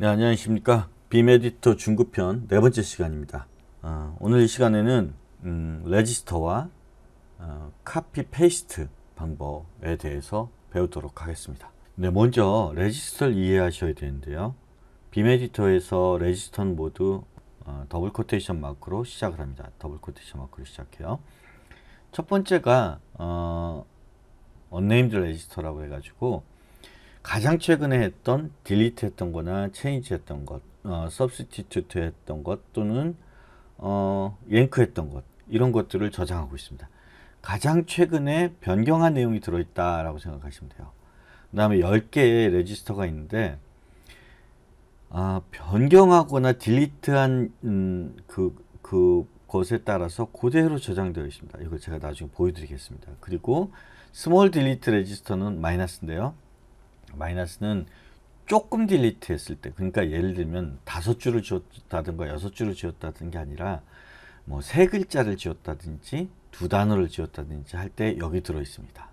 네, 안녕하십니까. 빔에디터 중급편 네 번째 시간입니다. 어, 오늘 이 시간에는 음, 레지스터와 어, 카피 페이스트 방법에 대해서 배우도록 하겠습니다. 네, 먼저 레지스터를 이해하셔야 되는데요. 빔 에디터에서 레지스터는 모두 어, 더블 코테이션 마크로 시작을 합니다. 더블 코테이션 마크로 시작해요. 첫 번째가 어, unnamed 레지스터라고 해가지고 가장 최근에 했던 딜리트 했던 거나 체인지 했던 것 서브스티튜트 어, 했던 것 또는 어, 랭크 했던 것 이런 것들을 저장하고 있습니다. 가장 최근에 변경한 내용이 들어있다라고 생각하시면 돼요. 그 다음에 10개의 레지스터가 있는데 아, 변경하거나 딜리트한 음, 그, 그 것에 따라서 그대로 저장되어 있습니다. 이걸 제가 나중에 보여드리겠습니다. 그리고 스몰 딜리트 레지스터는 마이너스인데요. 마이너스는 조금 딜리트 했을 때 그러니까 예를 들면 다섯 줄을 지었다든가 여섯 줄을 지었다든게 아니라 뭐 세 글자를 지었다든지두 단어를 지었다든지할 때 여기 들어 있습니다.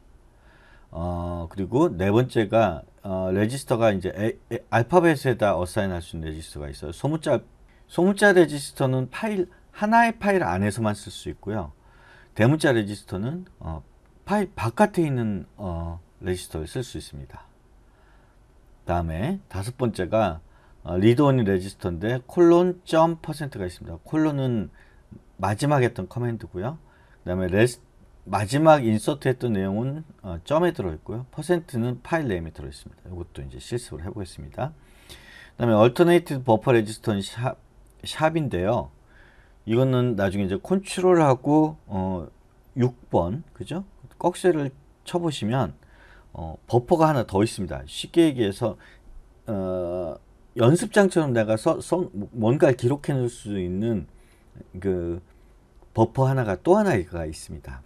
어, 그리고 네 번째가 어, 레지스터가 이제 에, 에, 알파벳에다 어사인할 수 있는 레지스터가 있어요. 소문자 소문자 레지스터는 파일 하나의 파일 안에서만 쓸 수 있고요. 대문자 레지스터는 어, 파일 바깥에 있는 어, 레지스터를 쓸 수 있습니다. 다음에 다섯 번째가 어, 리드온이 레지스터인데 콜론 점 퍼센트가 있습니다. 콜론은 마지막 했던 커맨드고요. 그 다음에 레스, 마지막 인서트 했던 내용은 어, 점에 들어있고요. 퍼센트는 파일 네임에 들어있습니다. 이것도 이제 실습을 해보겠습니다. 그 다음에 얼터네이티브 버퍼 레지스터는 샵, 샵인데요. 이거는 나중에 이제 컨트롤하고 어, 6번 그죠? 꺽쇠를 쳐보시면 어, 버퍼가 하나 더 있습니다. 쉽게 얘기해서 어, 연습장처럼 내가 서, 서, 뭔가를 기록해 놓을 수 있는 그 버퍼 하나가 또 하나가 있습니다.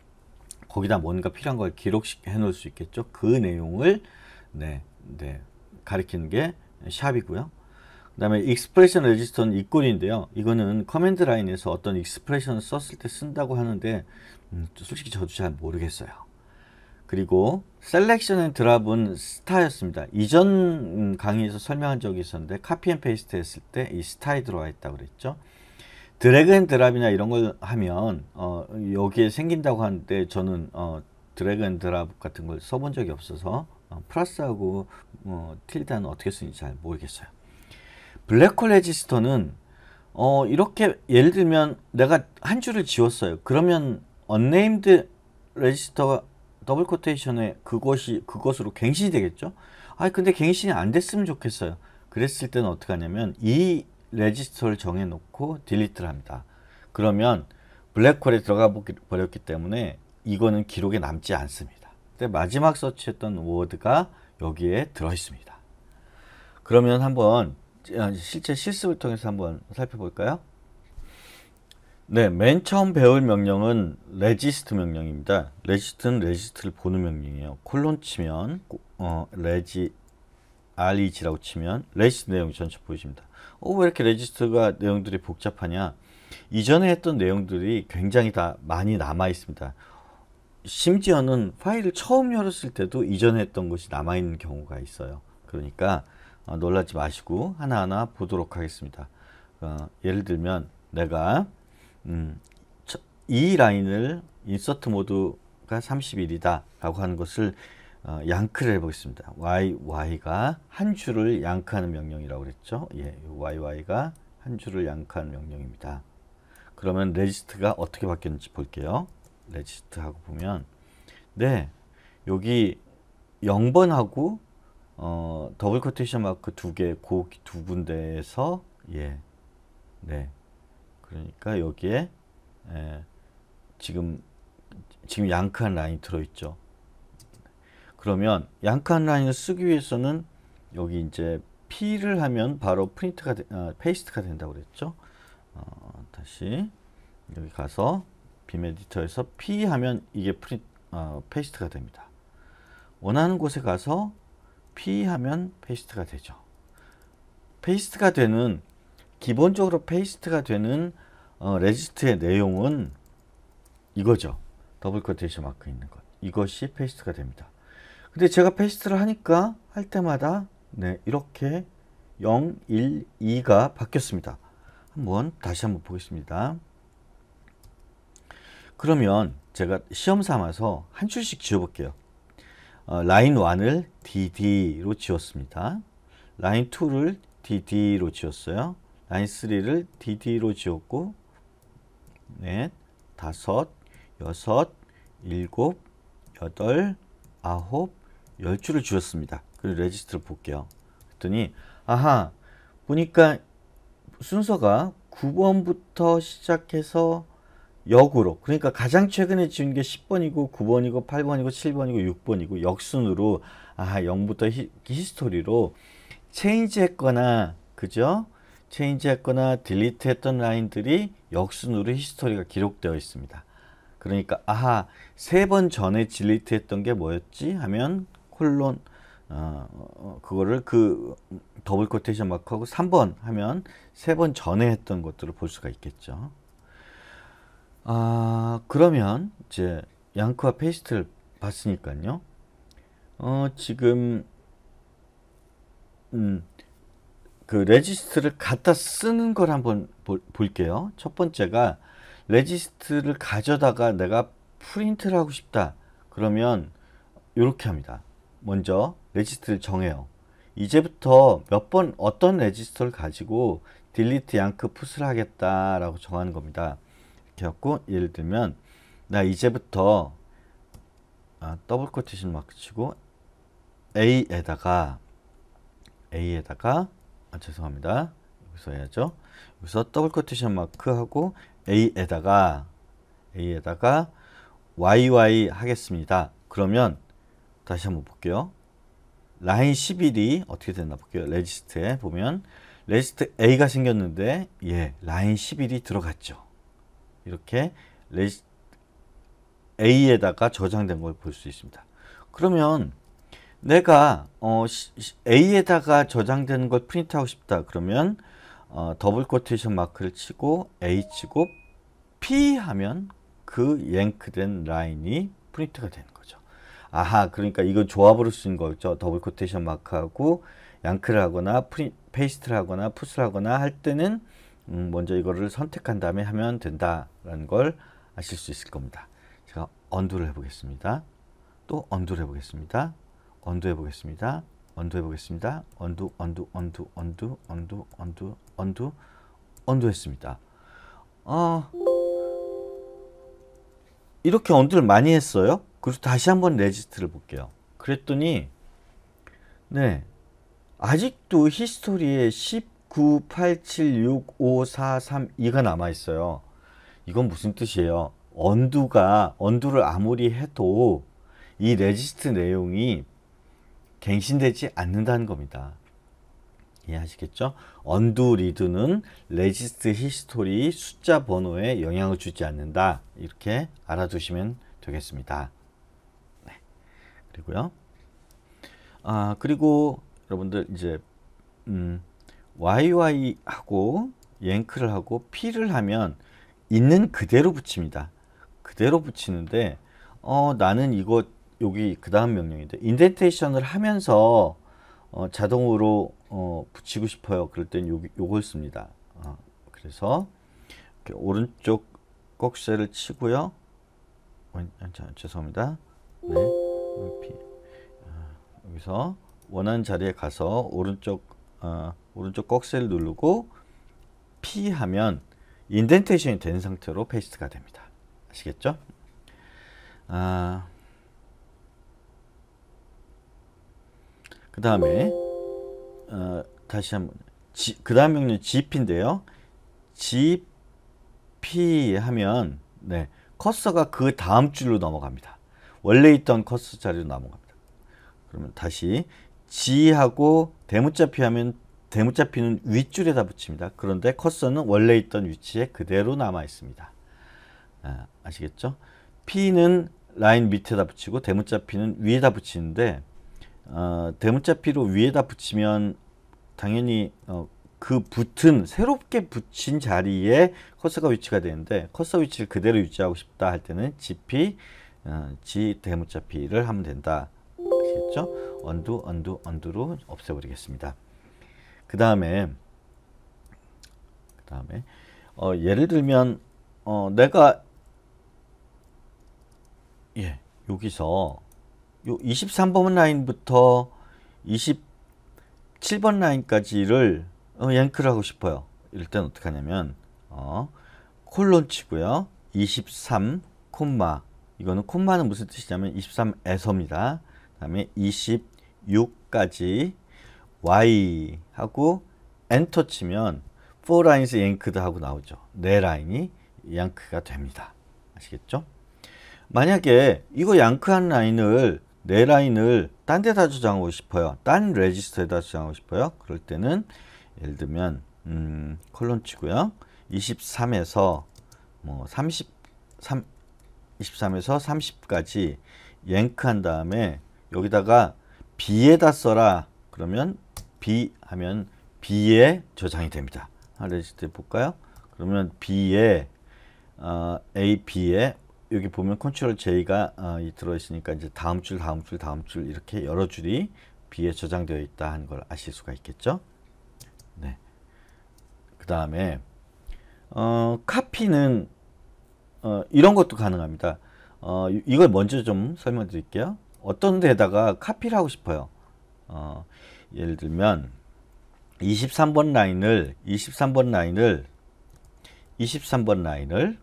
거기다 뭔가 필요한 걸 기록해 놓을 수 있겠죠. 그 내용을 네, 네, 가리키는 게 샵이고요. 그 다음에 익스프레션 레지스터는 이꼴인데요. 이거는 커맨드 라인에서 어떤 익스프레션을 썼을 때 쓴다고 하는데 음, 솔직히 저도 잘 모르겠어요. 그리고 셀렉션 앤 드랍은 스타였습니다. 이전 강의에서 설명한 적이 있었는데 카피 앤 페이스트 했을 때 이 스타에 들어와 있다고 그랬죠. 드래그 앤 드랍이나 이런 걸 하면 어, 여기에 생긴다고 하는데 저는 어, 드래그 앤 드랍 같은 걸 써본 적이 없어서 어, 플러스하고 어, 틸다는 어떻게 쓰는지 잘 모르겠어요. 블랙홀 레지스터는 어, 이렇게 예를 들면 내가 한 줄을 지웠어요. 그러면 언네임드 레지스터가 더블 코테이션에 그것이 그것으로 갱신이 되겠죠? 아 근데 갱신이 안 됐으면 좋겠어요. 그랬을 때는 어떻게 하냐면 이 레지스터를 정해놓고 딜리트를 합니다. 그러면 블랙홀에 들어가 버렸기 때문에 이거는 기록에 남지 않습니다. 근데 마지막 서치했던 워드가 여기에 들어있습니다. 그러면 한번 실제 실습을 통해서 한번 살펴볼까요? 네, 맨 처음 배울 명령은 레지스트 명령입니다. 레지스트는 레지스트를 보는 명령이에요. 콜론 치면 어, 레지 reg라고 치면 레지스트 내용이 전체 보여집니다. 어, 왜 이렇게 레지스트가 내용들이 복잡하냐? 이전에 했던 내용들이 굉장히 다 많이 남아 있습니다. 심지어는 파일을 처음 열었을 때도 이전에 했던 것이 남아 있는 경우가 있어요. 그러니까 어, 놀라지 마시고 하나하나 보도록 하겠습니다. 어, 예를 들면 내가 음, 이 라인을 인서트 모드가 31이다 라고 하는 것을 어, 양크를 해보겠습니다. y, y가 한 줄을 양크하는 명령이라고 그랬죠. 예, y, y가 한 줄을 양크하는 명령입니다. 그러면 레지스트가 어떻게 바뀌었는지 볼게요. 레지스트 하고 보면 네, 여기 0번하고 어, 더블 코테이션 마크 두 개, 고두 군데에서 예, 네, 그러니까 여기에 에, 예, 지금 지금 양크한 라인이 들어있죠. 그러면 양크한 라인을 쓰기 위해서는 여기 이제 P를 하면 바로 프린트가 되, 아, 페이스트가 된다고 그랬죠. 어, 다시 여기 가서 빔 에디터에서 P 하면 이게 프린 어, 페이스트가 됩니다. 원하는 곳에 가서 P 하면 페이스트가 되죠. 페이스트가 되는 기본적으로 페이스트가 되는 어, 레지스트의 내용은 이거죠. 더블 쿼테이션 마크 있는 것. 이것이 페이스트가 됩니다. 근데 제가 페이스트를 하니까 할 때마다 네, 이렇게 0, 1, 2가 바뀌었습니다. 한번 다시 한번 보겠습니다. 그러면 제가 시험 삼아서 한 줄씩 지어볼게요. 어, 라인 1을 DD로 지웠습니다. 라인 2를 DD로 지웠어요. i3를 DD로 지었고 넷, 다섯, 여섯, 일곱, 여덟, 아홉, 열 줄을 주였습니다 그리고 레지스트를 볼게요. 그랬더니 아하 보니까 순서가 9번부터 시작해서 역으로 그러니까 가장 최근에 지은 게 10번이고 9번이고 8번이고 7번이고 6번이고 역순으로 아 0부터 히, 히스토리로 체인지했거나 그죠? 체인지했거나 딜리트했던 라인들이 역순으로 히스토리가 기록되어 있습니다. 그러니까 아하 세 번 전에 딜리트했던 게 뭐였지 하면 콜론 어, 어 그거를 그 더블 코테이션 마크하고 3번 하면 세 번 전에 했던 것들을 볼 수가 있겠죠. 아 그러면 이제 양크와 페이스트를 봤으니까요. 어 지금 음그 레지스트를 갖다 쓰는 걸 한번 보, 볼게요. 첫 번째가 레지스트를 가져다가 내가 프린트를 하고 싶다. 그러면 이렇게 합니다. 먼저 레지스트를 정해요. 이제부터 몇 번 어떤 레지스터를 가지고 딜리트 양크 풋을 하겠다라고 정하는 겁니다. 이렇게 갖고 예를 들면 나 이제부터 아, 더블 코티션 마 치고 A에다가 A에다가 아, 죄송합니다. 여기서 해야죠. 여기서 더블 코테션 마크하고 a에다가 a에다가 yy 하겠습니다. 그러면 다시 한번 볼게요. 라인 11이 어떻게 됐나 볼게요. 레지스트에 보면 레지스트 A가 생겼는데 예, 라인 11이 들어갔죠. 이렇게 레지 A에다가 저장된 걸 볼 수 있습니다. 그러면 내가 어, A에다가 저장된는걸 프린트하고 싶다. 그러면 어, 더블 코테이션 마크를 치고 A 치고 P 하면 그 랭크된 라인이 프린트가 되는 거죠. 아하 그러니까 이거 조합으로 쓰는 거죠. 더블 코테이션 마크하고 양크를 하거나 프린, 페이스트를 하거나 푸스를 하거나 할 때는 음, 먼저 이거를 선택한 다음에 하면 된다라는 걸 아실 수 있을 겁니다. 제가 언두를 해보겠습니다. 또 언두를 해보겠습니다. 언두해 보겠습니다. 언두해 보겠습니다. 언두 언두 언두 언두 언두 언두 언두 언두했습니다. 어 이렇게 언두를 많이 했어요. 그래서 다시 한번 레지스트를 볼게요. 그랬더니 네 아직도 히스토리에 19, 8, 7, 6, 5, 4, 3, 2가 남아 있어요. 이건 무슨 뜻이에요? 언두가 언두를 아무리 해도 이 레지스트 내용이 갱신되지 않는다는 겁니다. 이해하시겠죠? 언두 리드는 레지스트 히스토리 숫자 번호에 영향을 주지 않는다. 이렇게 알아두시면 되겠습니다. 네. 그리고요. 아, 그리고 여러분들 이제 음, yy 하고 앵크를 하고 p를 하면 있는 그대로 붙입니다. 그대로 붙이는데 어, 나는 이거 여기 그 다음 명령인데 인덴테이션을 하면서 어, 자동으로 어, 붙이고 싶어요. 그럴 땐 요, 요걸 씁니다. 어, 그래서 오른쪽 꺽쇠를 치고요. 원, 죄송합니다. 네. 아, 여기서 원하는 자리에 가서 오른쪽 어, 오른쪽 꺽쇠를 누르고 P 하면 인덴테이션이 된 상태로 페이스트가 됩니다. 아시겠죠? 아, 그 다음에 어, 다시 한번 그 다음 명령 GP인데요. GP 하면 네, 커서가 그 다음 줄로 넘어갑니다. 원래 있던 커서 자리로 넘어갑니다. 그러면 다시 G하고 대문자 P 하면 대문자 P는 윗줄에다 붙입니다. 그런데 커서는 원래 있던 위치에 그대로 남아 있습니다. 아, 아시겠죠? P는 라인 밑에다 붙이고 대문자 P는 위에다 붙이는데 어, 대문자피로 위에다 붙이면 당연히 어, 그 붙은 새롭게 붙인 자리에 커서가 위치가 되는데 커서 위치를 그대로 유지하고 싶다 할 때는 GP 어, G 대문자피를 하면 된다. 그렇겠죠? 언두 언두 언두로 없애버리겠습니다. 그 다음에 그 다음에 어, 예를 들면 어, 내가 예 여기서 요 23번 라인부터 27번 라인까지를 어, 랭크를 하고 싶어요. 이럴 땐 어떻게 하냐면 어, 콜론 치고요. 23 콤마 이거는 콤마는 무슨 뜻이냐면 23에서입니다. 다음에 26까지 y 하고 엔터 치면 4 라인스 앵크드 하고 나오죠. 네 라인이 양크가 됩니다. 아시겠죠? 만약에 이거 양크한 라인을 내 라인을 딴 데다 저장하고 싶어요. 딴 레지스터에다 저장하고 싶어요. 그럴 때는 예를 들면 음, 콜론 치고요. 23에서 뭐 30, 3, 23에서 30까지 앵크한 다음에 여기다가 B에다 써라. 그러면 B 하면 B에 저장이 됩니다. 레지스트 볼까요? 그러면 B에 어, A, B에 여기 보면 컨트롤 J가 어, 들어 있으니까 이제 다음 줄 다음 줄 다음 줄 이렇게 여러 줄이 B에 저장되어 있다 하는 걸 아실 수가 있겠죠. 네. 그 다음에 어, 카피는 어, 이런 것도 가능합니다. 어, 이걸 먼저 좀 설명드릴게요. 어떤 데다가 카피를 하고 싶어요. 어, 예를 들면 23번 라인을 23번 라인을 23번 라인을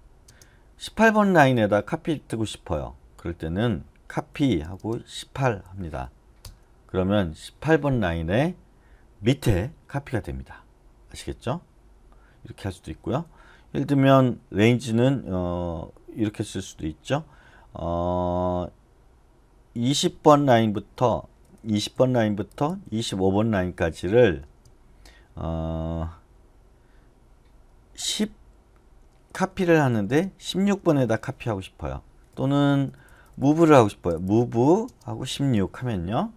18번 라인에다 카피 뜨고 싶어요. 그럴 때는 카피하고 18 합니다. 그러면 18번 라인에 밑에 카피가 됩니다. 아시겠죠? 이렇게 할 수도 있고요. 예를 들면 레인지는 어, 이렇게 쓸 수도 있죠. 어, 20번 라인부터 20번 라인부터 25번 라인까지를 어, 10 카피를 하는데 16번에다 카피하고 싶어요. 또는 무브를 하고 싶어요. 무브하고 16 하면요.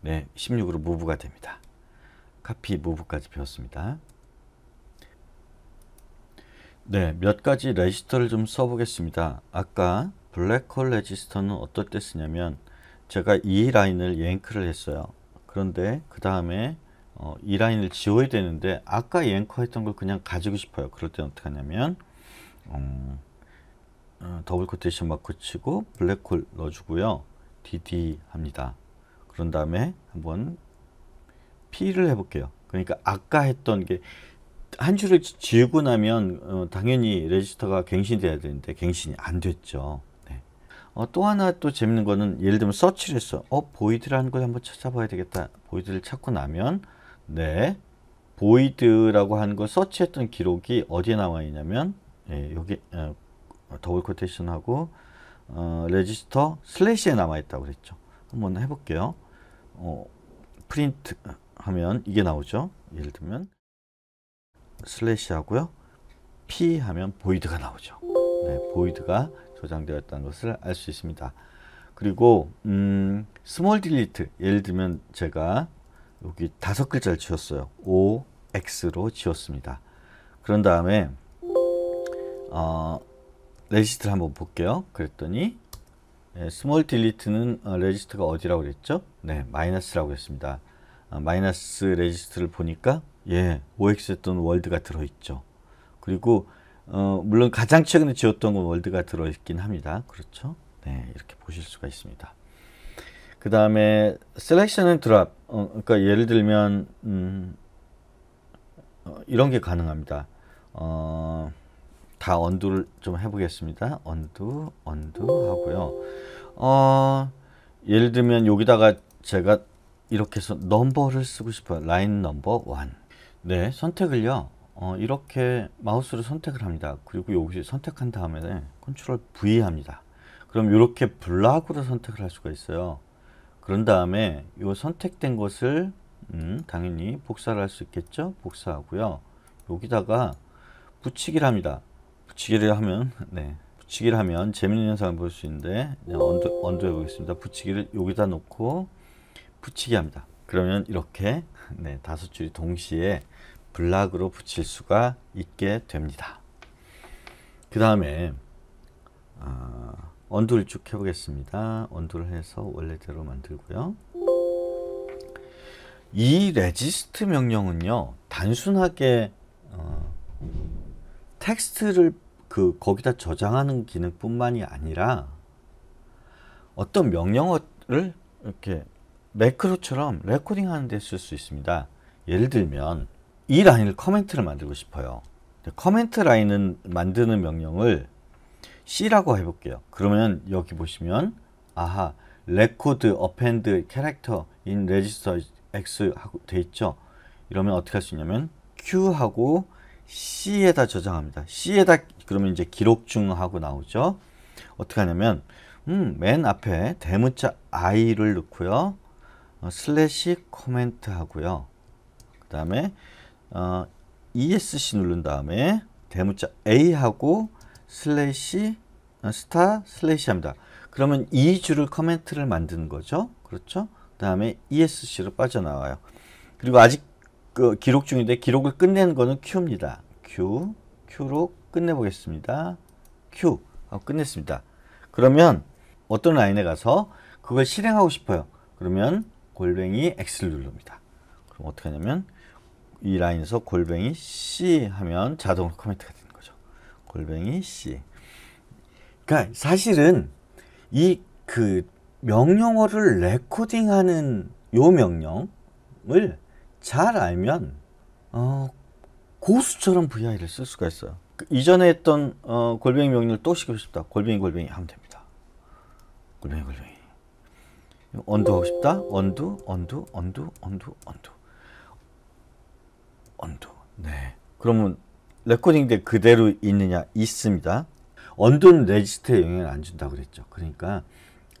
네, 16으로 무브가 됩니다. 카피 무브까지 배웠습니다. 네, 몇 가지 레지스터를 좀 써보겠습니다. 아까 블랙홀 레지스터는 어떨 때 쓰냐면 제가 이 라인을 앵크를 했어요. 그런데 그 다음에 어, 이 라인을 지워야 되는데 아까 앵커했던 걸 그냥 가지고 싶어요. 그럴 때 어떻게 하냐면 음, 어, 더블 코테이션 마크 치고 블랙홀 넣어주고요. DD 합니다. 그런 다음에 한번 P를 해볼게요. 그러니까 아까 했던 게 한 줄을 지우고 나면 어, 당연히 레지스터가 갱신돼야 되는데 갱신이 안 됐죠. 네. 어, 또 하나 또 재밌는 거는 예를 들면 서치를 했어. 어, 보이드라는 걸 한번 찾아봐야 되겠다. 보이드를 찾고 나면 네. 보이드라고 하는 걸 서치했던 기록이 어디에 나와 있냐면 예, 여기 예, 더블 코테이션하고 어, 레지스터 슬래시에 남아 있다고 그랬죠. 한번 해볼게요. 어, 프린트 하면 이게 나오죠. 예를 들면 슬래시 하고요. P 하면 보이드가 나오죠. 네, 보이드가 저장되었다는 것을 알 수 있습니다. 그리고 음, 스몰 딜리트 예를 들면 제가 여기 다섯 글자를 지웠어요. OX로 지웠습니다. 그런 다음에 어, 레지스트 한번 볼게요. 그랬더니 네, 스몰 딜리트는 어, 레지스트가 어디라고 그랬죠? 네, 마이너스라고 했습니다. 어, 아, 마이너스 레지스트를 보니까 예, OX 했던 월드가 들어있죠. 그리고 어, 물론 가장 최근에 지웠던 건 월드가 들어있긴 합니다. 그렇죠? 네, 이렇게 보실 수가 있습니다. 그 다음에 셀렉션 앤 드랍 어, 그러니까 예를 들면 음, 어, 이런 게 가능합니다 어, 다 언두를 좀 해보겠습니다 언두 언두 하고요 어, 예를 들면 여기다가 제가 이렇게 해서 넘버를 쓰고 싶어요 라인 넘버 1네 선택을요 어, 이렇게 마우스로 선택을 합니다 그리고 여기 선택한 다음에 컨트롤 V 합니다 그럼 이렇게 블락으로 선택을 할 수가 있어요 그런 다음에 이 선택된 것을 음, 당연히 복사를 할 수 있겠죠. 복사하고요. 여기다가 붙이기를 합니다. 붙이기를 하면 네. 붙이기를 하면 재밌는 영상을볼 수 있는데 언더, 네, 언더해 보겠습니다. 붙이기를 여기다 놓고 붙이기 합니다. 그러면 이렇게 네, 다섯 줄이 동시에 블락으로 붙일 수가 있게 됩니다. 그 다음에 언두를 쭉 해보겠습니다. 언두를 해서 원래대로 만들고요. 이 레지스트 명령은요. 단순하게 어, 텍스트를 그 거기다 저장하는 기능뿐만이 아니라 어떤 명령어를 이렇게 매크로처럼 레코딩하는 데 쓸 수 있습니다. 예를 들면 이 라인을 커멘트를 만들고 싶어요. 커멘트 라인은 만드는 명령을 C라고 해볼게요. 그러면 여기 보시면 아하 레코드 어펜드 캐릭터 인 레지스터 X 하고 돼 있죠. 이러면 어떻게 할 수 있냐면 Q하고 C에다 저장합니다. C에다 그러면 이제 기록 중하고 나오죠. 어떻게 하냐면 음, 맨 앞에 대문자 I를 넣고요. 어, 슬래시 코멘트 하고요. 그 다음에 어, ESC 누른 다음에 대문자 A하고 슬래시 어, 스타 슬래시 합니다. 그러면 이 줄을 커멘트를 만드는 거죠. 그렇죠? 그 다음에 ESC로 빠져나와요. 그리고 아직 그 기록 중인데 기록을 끝내는 거는 Q입니다. Q, Q로 끝내보겠습니다. Q, 어, 끝냈습니다. 그러면 어떤 라인에 가서 그걸 실행하고 싶어요. 그러면 골뱅이 X를 누릅니다. 그럼 어떻게 하냐면 이 라인에서 골뱅이 C 하면 자동으로 커멘트가 됩니다. 골뱅이 C. 그러니까 사실은 이 그 명령어를 레코딩하는 요 명령을 잘 알면 어, 고수처럼 VI를 쓸 수가 있어요. 그 이전에 했던 어, 골뱅이 명령을 또 시키고 싶다. 골뱅이 골뱅이 하면 됩니다. 골뱅이 골뱅이. 언두 하고 싶다. 언두 언두 언두 언두 언두 언두. 네. 그러면 레코딩돼 그대로 있느냐? 있습니다. 언둔 레지스트에 영향을 안 준다고 그랬죠. 그러니까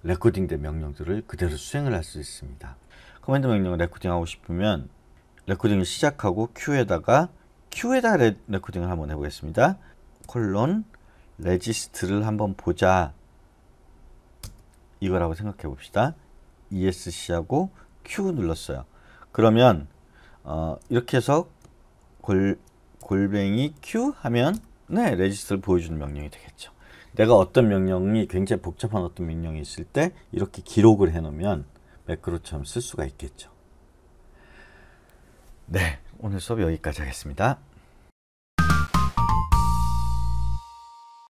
레코딩된 명령들을 그대로 수행을 할 수 있습니다. 커맨드 명령을 레코딩하고 싶으면 레코딩을 시작하고 Q에다가 Q에다 레, 레코딩을 한번 해보겠습니다. 콜론 레지스트를 한번 보자 이거라고 생각해 봅시다. ESC하고 Q 눌렀어요. 그러면 어, 이렇게 해서 골뱅이 q 하면 네 레지스트를 보여주는 명령이 되겠죠. 내가 어떤 명령이 굉장히 복잡한 어떤 명령이 있을 때 이렇게 기록을 해놓으면 매크로처럼 쓸 수가 있겠죠. 네, 오늘 수업 여기까지 하겠습니다.